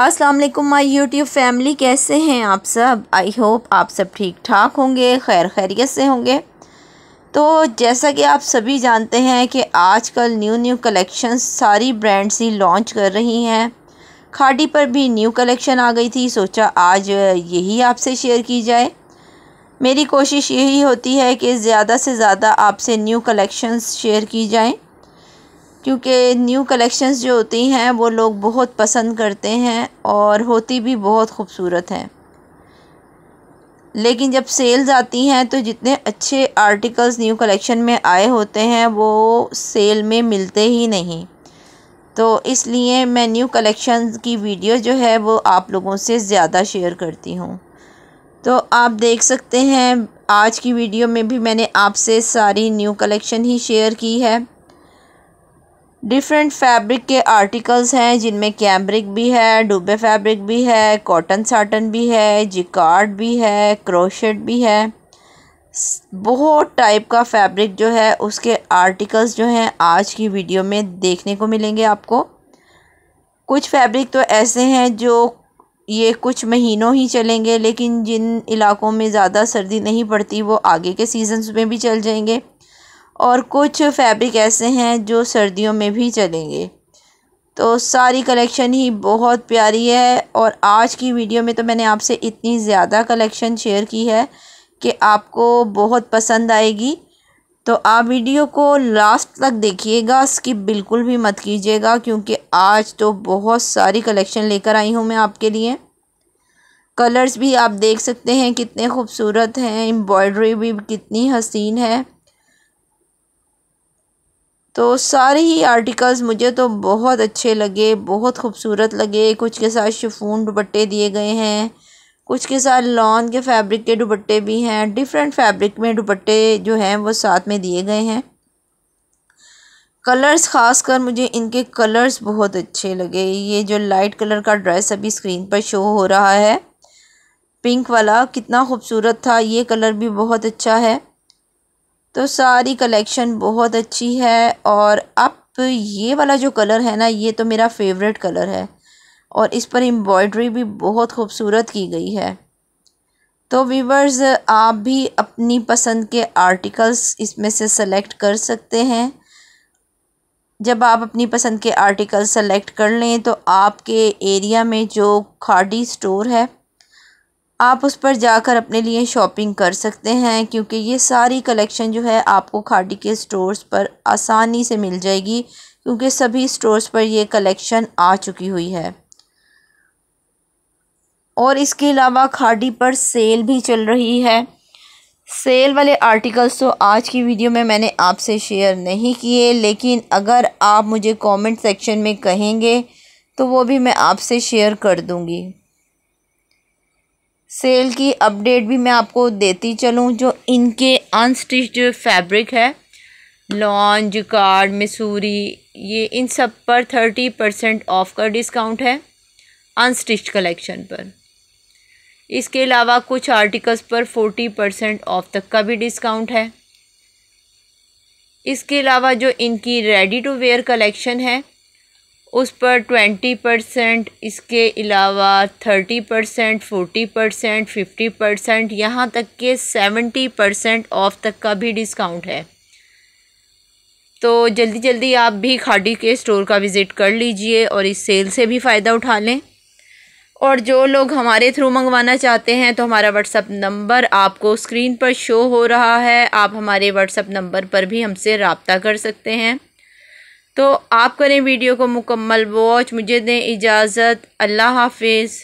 अस्सलाम वालेकुम my YouTube family कैसे हैं आप सब आई होप आप सब ठीक ठाक होंगे खैर खैरियत से होंगे तो जैसा कि आप सभी जानते हैं कि आजकल न्यू न्यू कलेक्शन सारी ब्रांड्स ही लॉन्च कर रही हैं खाटी पर भी न्यू कलेक्शन आ गई थी सोचा आज यही आपसे शेयर की जाए मेरी कोशिश यही होती है कि ज़्यादा से ज़्यादा आपसे न्यू कलेक्शंस शेयर की जाएँ क्योंकि न्यू कलेक्शंस जो होती हैं वो लोग बहुत पसंद करते हैं और होती भी बहुत खूबसूरत हैं लेकिन जब सेल्स आती हैं तो जितने अच्छे आर्टिकल्स न्यू कलेक्शन में आए होते हैं वो सेल में मिलते ही नहीं तो इसलिए मैं न्यू कलेक्शन की वीडियो जो है वो आप लोगों से ज़्यादा शेयर करती हूँ तो आप देख सकते हैं आज की वीडियो में भी मैंने आपसे सारी न्यू कलेक्शन ही शेयर की है डिफरेंट फैब्रिक के आर्टिकल्स हैं जिनमें कैमरिक भी है डुबे फैब्रिक भी है कॉटन साटन भी है जिकार्ड भी है क्रोशेट भी है बहुत टाइप का फैब्रिक जो है उसके आर्टिकल्स जो हैं आज की वीडियो में देखने को मिलेंगे आपको कुछ फैब्रिक तो ऐसे हैं जो ये कुछ महीनों ही चलेंगे लेकिन जिन इलाकों में ज़्यादा सर्दी नहीं पड़ती वो आगे के सीजन्स में भी चल जाएंगे और कुछ फैब्रिक ऐसे हैं जो सर्दियों में भी चलेंगे तो सारी कलेक्शन ही बहुत प्यारी है और आज की वीडियो में तो मैंने आपसे इतनी ज़्यादा कलेक्शन शेयर की है कि आपको बहुत पसंद आएगी तो आप वीडियो को लास्ट तक देखिएगा स्किप बिल्कुल भी मत कीजिएगा क्योंकि आज तो बहुत सारी कलेक्शन लेकर आई हूँ मैं आपके लिए कलर्स भी आप देख सकते हैं कितने खूबसूरत हैं एम्ब्रॉयडरी भी कितनी हसीन है तो सारे ही आर्टिकल्स मुझे तो बहुत अच्छे लगे बहुत खूबसूरत लगे कुछ के साथ शिफून दुपट्टे दिए गए हैं कुछ के साथ लॉन के फैब्रिक के दुपट्टे भी हैं डिफरेंट फैब्रिक में दुपट्टे जो हैं वो साथ में दिए गए हैं कलर्स ख़ास कर मुझे इनके कलर्स बहुत अच्छे लगे ये जो लाइट कलर का ड्रेस अभी स्क्रीन पर शो हो रहा है पिंक वाला कितना खूबसूरत था ये कलर भी बहुत अच्छा है तो सारी कलेक्शन बहुत अच्छी है और अब ये वाला जो कलर है ना ये तो मेरा फेवरेट कलर है और इस पर एम्ब्रॉयडरी भी बहुत खूबसूरत की गई है तो वीवर्स आप भी अपनी पसंद के आर्टिकल्स इसमें से सेलेक्ट कर सकते हैं जब आप अपनी पसंद के आर्टिकल सेलेक्ट कर लें तो आपके एरिया में जो खाडी स्टोर है आप उस पर जाकर अपने लिए शॉपिंग कर सकते हैं क्योंकि ये सारी कलेक्शन जो है आपको खाटी के स्टोर्स पर आसानी से मिल जाएगी क्योंकि सभी स्टोर्स पर ये कलेक्शन आ चुकी हुई है और इसके अलावा खाटी पर सेल भी चल रही है सेल वाले आर्टिकल्स तो आज की वीडियो में मैंने आपसे शेयर नहीं किए लेकिन अगर आप मुझे कमेंट सेक्शन में कहेंगे तो वो भी मैं आपसे शेयर कर दूंगी सेल की अपडेट भी मैं आपको देती चलूँ जो इनके अनस्टिच्ड फैब्रिक है लॉन्ज कार्ड मसूरी ये इन सब पर थर्टी परसेंट ऑफ का डिस्काउंट है अनस्टिच्ड कलेक्शन पर इसके अलावा कुछ आर्टिकल्स पर फोर्टी परसेंट ऑफ तक का भी डिस्काउंट है इसके अलावा जो इनकी रेडी टू वेयर कलेक्शन है उस पर ट्वेंटी परसेंट इसके अलावा thirty percent forty percent fifty percent यहाँ तक के सेवेंटी परसेंट ऑफ तक का भी डिस्काउंट है तो जल्दी जल्दी आप भी खाडी के स्टोर का विज़िट कर लीजिए और इस सेल से भी फ़ायदा उठा लें और जो लोग हमारे थ्रू मंगवाना चाहते हैं तो हमारा व्हाट्सअप नंबर आपको स्क्रीन पर शो हो रहा है आप हमारे व्हाट्सअप नंबर पर भी हमसे रबता कर सकते हैं तो आप करें वीडियो को मुकम्मल वॉच मुझे दें इजाज़त अल्लाह हाफिज़